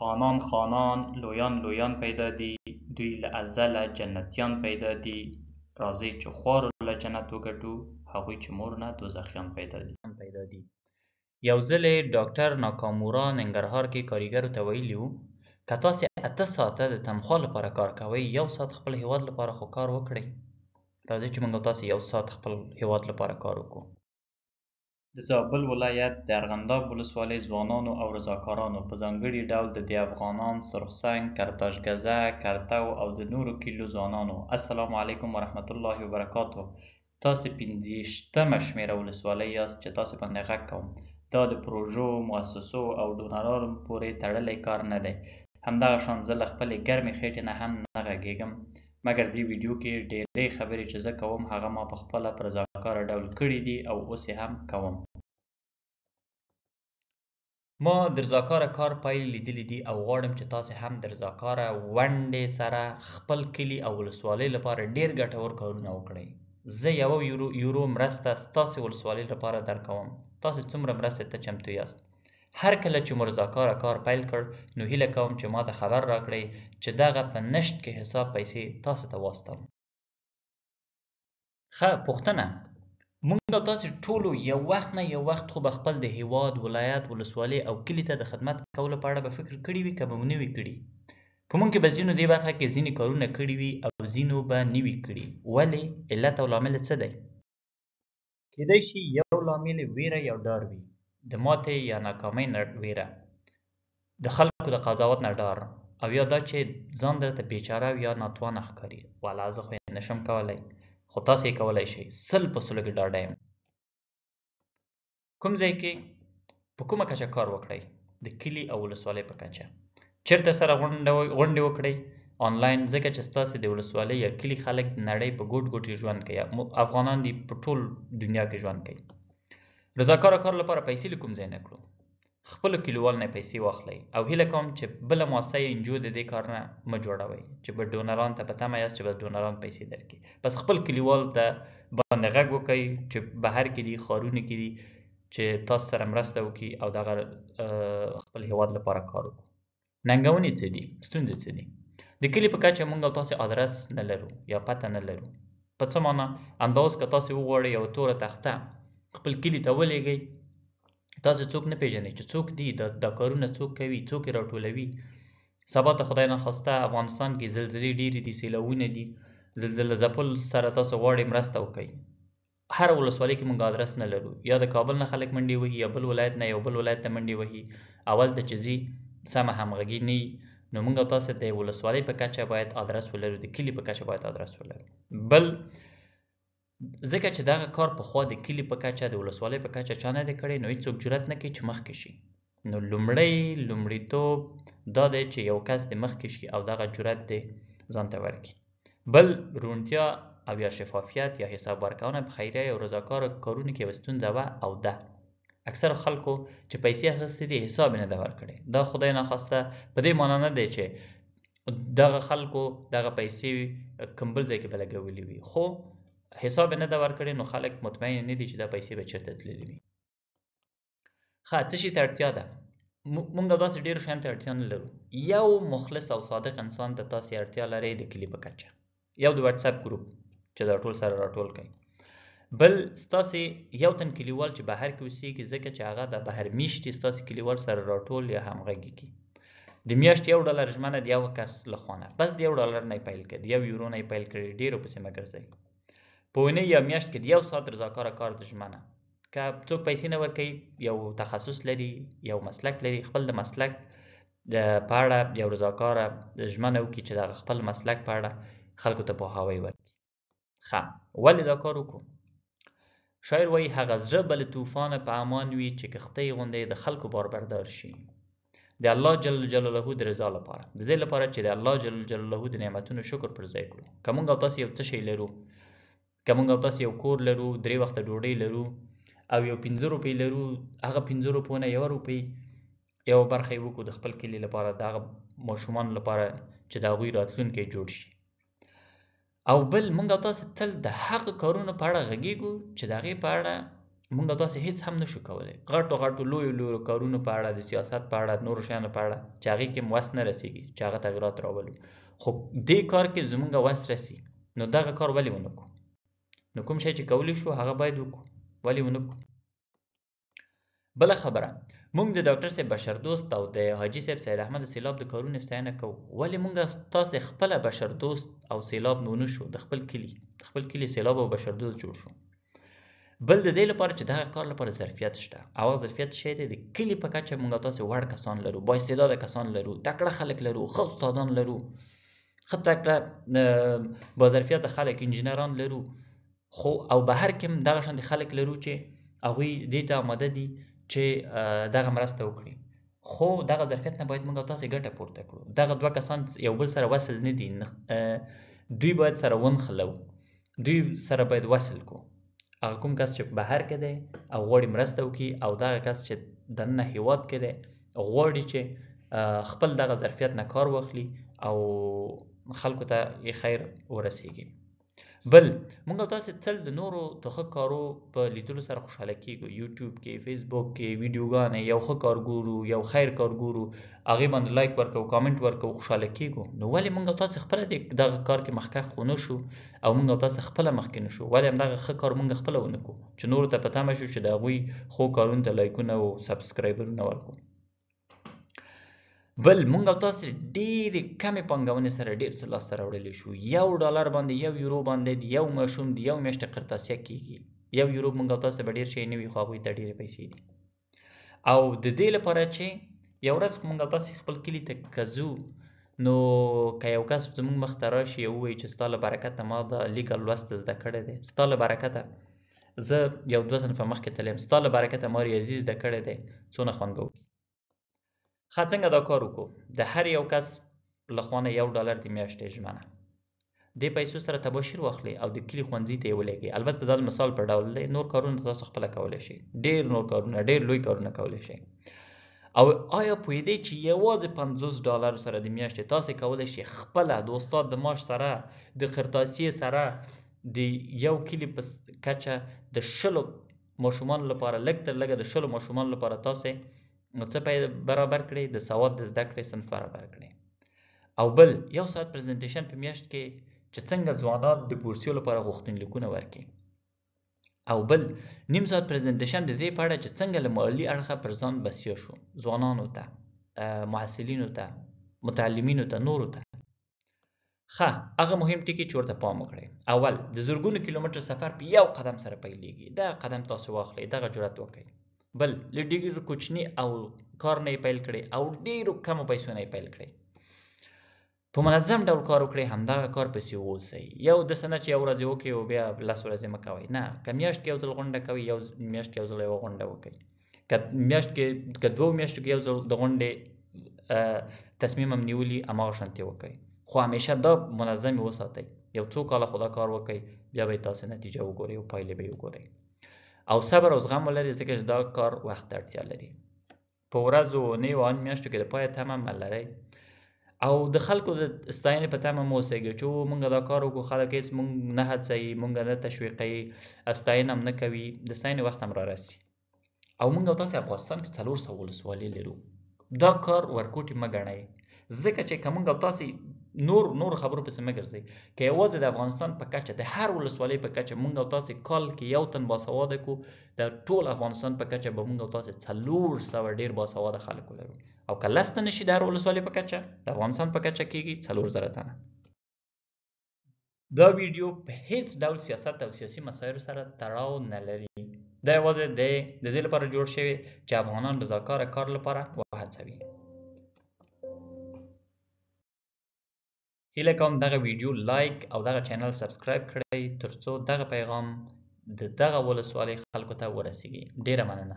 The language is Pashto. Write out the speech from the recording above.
خانان خانان لویان لویان پیدا دي دوی له ازله جنتیان پیدا دي راځئ چې خوارو له جنت وګټو هغوی چې مور نه دوزخیان پیدا دي پیدا دي یو ځل ډاکټر ناکامورا ننګرهار کې کارګرو ته ویلي وو که تاسې اته ساعته د تنخوا لپاره کار کوئ یو ساعت خپل هیواد لپاره خو کار وکړئ راځئ چې موږ تاسې یو ساعت خپل هیواد لپاره کار وکړو د زابل ولایت د ارغنداب ولسوالۍ ځوانانو او رضاکارانو په ځانګړي ډول ددې افغانان سرخسنګ کرتاش ګزه کرتو او د نورو کلیو ځوانانو السلام علیکم ورحمة الله وبرکاتو تاسې پنځهیشتمه شمېره ولسوالۍ یاست چې تاسې باندې غږ کوم دا د پروژو مؤسسو او ډونرانو پورې تړلی کار نه دی همدغه شان زه له خپلې ګرمې خېټې نه هم نه غږېږم مګر دې ویډیو کې ډېرې خبرې چې زه کوم هغه ما پخپله پر ښکاره ډول کړي دي او اوس یې هم کوم ما درزاکاره کار پایلې لیدلې دي او غواړم چې تاسې هم درزاکاره ونډې سره خپل کلي او ولسوالۍ لپاره ډیر ګټور کارونه وکړئ زه یوه یورو, یورو مرسته ستاسې ولسوالۍ لپاره درکوم تاسې څومره مرستې ته چمتو یاست هر کله چې مو رضاکاره کار پیل کړ نو هیله کوم چې ما ته خبر راکړئ چې دغه په نشت کې حساب پیسې تاسو ته واستوم ښه پوښتنه موږ او تاسې ټولو یو وخت نه یو وخت خو به خپل د هیواد ولایت ولسوالۍ او کلي ته د خدمت کولو په اړه به فکر کړی وي که به نه وي کړي په موږ کې به ځینو دې برخه کې ځینې کارونه کړي وي او ځینو به نه وي کړي ولې علت او لامل څه دی کیدای شي یو لامل ویره یا ډار وي د ماتې یا ناکامۍ نه ویره د خلکو د قضاوت نه ډار او یا دا چې ځان درته بیچاره یا ناتوانه ښکاري والا زه خو یې نشم کولی خو تاسو یې کولای شئ سل په سلو کې ډاډه یم کوم ځای کې په کومه کچه کار وکړئ د کلي او ولسوالۍ په کچه چیرته سره غونډې وکړئ آنلاین ځکه چې ستاسو د ولسوالۍ یا کلي خلک د نړۍ په ګوټ ګوټ ژوند کوي افغانان دي په ټول دنیا کې ژوند کوي رضاکاره کار لپاره پیسې له کوم ځای نه کړو خپل کلیوال نه پیسې واخلئ او هیله کوم چې بل موسسه انجو د دې کار نه م جوړوي چې به ډونران ته پته مې چې به ډونران پیسې درکړي بس خپل کلیوال ته باندې غږ وکړئ چې بهر کې دي خارونه کې دي چې تاسو سره مرسته وکړي او دغه خپل هیواد لپاره کار وکړي ننګونې څه دي ستونزې څه دي د کلي په کچه موږ تاسو آدرس نه لرو یا پته نه لرو په څه معنی همدا اوس که تاسو وغواړئ یوه توره تخته خپل کلي ته ولېږئ تاسو څوک نه پیژنئ چې څوک دی دا کارونه څوک کوي څوک یې راټولوي سبا ته خدای نه خواسته افغانستان کې زلزلې ډېرې دي سیلابونه دي زلزله ځپل سره تاسو غواړئ مرسته وکړئ هر ولسوالۍ کې موږ ادرس نه لرو یا د کابل نه خلک منډې وهي یا بل ولایت نه یو بل ولایت ته منډې وهي اول ته چې ځي سمه همغږي نه نو موږ تاسو د ولسوالۍ په کچه باید ادرس ولرو د کلي په کچه باید ادرس ولرو بل ځکه چې دغه کار پخوا د کلي په کچه د ولسوالۍ په کچه چا نه دی کړی نو هیڅوک جرأت نه کوي چې مخکې شي نو لومړی لومړیتوب دا دی چې یو کس د مخکې شي او دغه جرأت دې ځان ته ورکړي بل روڼتیا او یا شفافیت یا حساب ورکونه په خیریه او رضاکارو کارونو کې یوه ستونزه وه او ده اکثر خلکو چې پیسې اخیستې دي حساب نه ده ورکړی دا خدای ناخواسته په دې معنی نه دی چې دغه خلکو دغه پیسې کوم بل ځای کې به لګولې وي خو حساب نه دا ورکړي نو خلک مطمئن نه دي چې دا پیسې به چیرته تللې وي ښه څه شي ته اړتیا ده مونږ داسې ډېر شیان ته اړتیا نه لرو یو مخلص او صادق انسان ته تاسې اړتیا لرئ د کلي په کچه یو د واتساپ ګروپ چې دا ټول سره راټول کړي بل ستاسې یو تن کلیوال چې بهر کې اوسېږي ځکه چې هغه د بهر میشتې ستاسې کلیوال سره راټول یا همغږي کړي د میاشت یو ډالر ژمنه د یو کس لخوا نه بس د یو ډالر نه پیل کړي د یو یورو نه پیل کړي ډېرو پسې مه ګرځئ په ونه یا میاشت کې د یو ساعت رضاکاره کار د ژمنه که څوک پیسې نه ورکوي یو تخصص لري یو مسلک لري خپل د مسلک د په اړه یو رضاکاره ژمنه وکړي چې د خپل مسلک په اړه خلکو ته پوهاوی ورکړي ښه ولې دا کار وکړو شاعر وایي هغه زړه به له طوفانه په امان وي چې کښتۍ غوندې د خلکو باربردار شي د الله جل جلاله د رضا لپاره د دې لپاره چې د الله جل جلاله د نعمتونو شکر پر ځای کړو که موږ او تاسو یو څه شی لرو که موږ او تاسو یو کور لرو درې وخته ډوډۍ لرو او یو پنځه روپۍ لرو هغه پنځه روپو نه یوه روپۍ یوه برخه یې وکړو د خپل کلي لپاره د هغه ماشومانو لپاره چې د هغوی راتلونکی جوړ شي او بل موږ او تاسو تل د حق کارونو په اړه غږیږو چې د هغې په اړه موږ تاسو هیڅ هم نشو کولای غټو غټو لوی لوی کارونو په اړه د سیاست په اړه نور شیانو په اړه چې هغې کې موس نه رسیږي چې هغه تغیرات راولو خو دې کار کې زمونږ وس رسی نو دغه کار ولې ونه کړو نو کوم شی چې کولی شو هغه باید وکړو ولې ونه کړو بله خبره موږ د ډاکټر صاحب بشر دوست او د حاجي صاحب سید احمد سیلاب د کارونو ستاینه کوو ولې موږ تاسې خپله بشر دوست او سیلاب نو شو د خپل کلي د خپل کلي سیلاب او بشر دوست جوړ شو بل د دې لپاره چې دغه کار لپاره ظرفیت شته او ظرفیت شی دی د کلي په کچه موږ تاسې وړ کسان لرو با استعداده کسان لرو تکړه خلک لرو ښه استادان لرو ښه تکړه با ظرفیت خلک انجینران لرو خو او بهر کې هم دغه شان خلک لرو چې هغوی دې ته آماده دي چې دغه مرسته وکړي خو دغه ظرفیت نه باید موږ او تاسې ګټه پورته کړو دغه دوه کسان یو بل سره وصل نه دي دوی باید سره ونښلو دوی سره باید وصل کو هغه کوم کس چې بهر کې دی او غواړي مرسته وکړي او دغه کس چې دننه هیواد کې دی غواړي چې خپل دغه ظرفیت نه کار واخلي او خلکو ته یې خیر ورسیږي بل موږ تاسو تل د نورو تخه کارو په لیدلو سره خوشاله کیږو یوټیوب کې فیسبوک کې ویډیوګانې یو ښه کار ګورو یو خیر کار ګورو هغه باندې لایک ورکو کامنټ ورکو خوشاله کیږو نو ولې موږ تاسو خپل دغه کار کې مخکښ خونه شو او موږ تاسو خپل مخکې نشو ولې هم دغه ښه کار موږ خپل ونکو چې نور ته پته مشو چې دا غوي خو کارونه لایکونه او سبسکرایبرونه ورکو بل مونږ او تاسو ډېرې کمې پانګونې سره ډېر څه لاسته راوړلی شو یو ډالر باندې یو یورو باندې یو ماشوم د یو میاشتې قرطاسیه کېږي یو یورو مونږ او تاسو به ډېر شی نه وي خو هغوی ته ډېرې پیسې دي او د دې لپاره چې یو ورځ مونږ او تاسو خپل کلي ته کزو نو که یو کس زموږ مخ ته راشي او ووایي چې ستا له برکته ما دا لیکل لوست زده کړی دی ستا له برکته زه یو دوه صنفه مخکې تللی یم ستا له برکته ما ریاضي زده کړی دی څونه خوند به وکړي ښه څنګه دا کار وکړو د هر یو کس لخوانه یو ډالر د میاشتې ژمنه د پیسو سره تباشیر واخلي او د کلی ښوونځي ته یې ولېږي البته دا مثال په ډول دی نور کارونه تاسو خپله کولی شئ ډېر نور کارونه ډېر لوی کارونه کولی شئ او آیا پوهیدئ چې یوازې 50 ډالر سره د میاشتې تاسو کولی شئ خپله د استاد د معاش سره د خرطاسیې سره د یو کلی په کچه د شلو ماشومانو لپاره لږ تر لږه د شلو ماشومانو لپاره تاسو نو څه په برابر کړي د سواد د زده کړې صنف برابر کړي او بل یو ساعت پریزنټیشن په میاشت کې چې څنګه ځوانان د بورسیو لپاره غوښتنلیکونه ورکړي او بل نیم ساعت پریزنټیشن د دې په اړه چې څنګه له مالی اړخه پر ځان بسیا شو ځوانانو ته محصلینو ته متعلمینو ته نورو ته خه هغه مهم ټکی چې ورته پام وکړئ اول د زرګونو کیلومتر سفر په یو قدم سره پیلېږي دا قدم تاسو واخلئ دغه جرأت وکړئ بل لډیر کوچنی او کار نه پیل کړي او ډیر کم پیسو نه پیل کړي په منظم ډول کار وکړي همدغه کار پسې اوسئ یو د سنه چې یو ورځ وکړي او بیا لس ورځې مه کوئ نه که میاشت کې یو ځل غونډه کوي یو میاشت کې یو ځل یوه غونډه وکړئ که میاشت کې که دوه میاشتو کې یو ځل د غونډې تصمیم هم نیولي هماغه شانتې وکړئ خو همیشه دا منظم وساتئ یو څو کاله خدا کار وکړئ بیا به یې تاسې نتیجه وګورئ او پایلې به یې وګورئ او صبر او زغم ولري ځکه چې دا کار وخت ته اړتیا لري په ورځ او اونۍ او ان میاشتو کې د پای تمه مه لرئ او د خلکو د ستاینې په تمه مو اوسېږئ چې مونږ دا کار وکړو خلک هېڅ مونږ نه هڅوي مونږ نه تشویقوي ستاینه هم نه کوي د ستاینې وخت هم رارسي او مونږ او تاسې افغانستان کې څلور سوه ولسوالۍ لرو دا کار ورکوټي مه ګڼئ ځکه چې که مونږ او تاسې نور نور خبرو پسې مګر سي کې یوازې د افغانستان په کچه د هر ولسوالۍ په کچه مونږ او تاسو کال کې یو تن باسواده کو د ټول افغانستان په کچه به مونږ او تاسو څلور سو ډیر باسواده خلک لرو او کله ست نشي د هر ولسوالۍ په کچه د افغانستان په کچه کېږي څلور زره تنه دا ویډیو په هیڅ ډول سیاست او سیاسي مسایلو سره تړاو نه لري دا یوازې د دې لپاره جوړ شوی چې افغانان به ځاکاره کار لپاره وهڅوي هیله کوم دغه ویډیو لایک او دغه چینل سبسکرایب کړئ ترڅو دغه پیغام د دغه ولسوالۍ خلکو ته ورسیږي ډیره مننه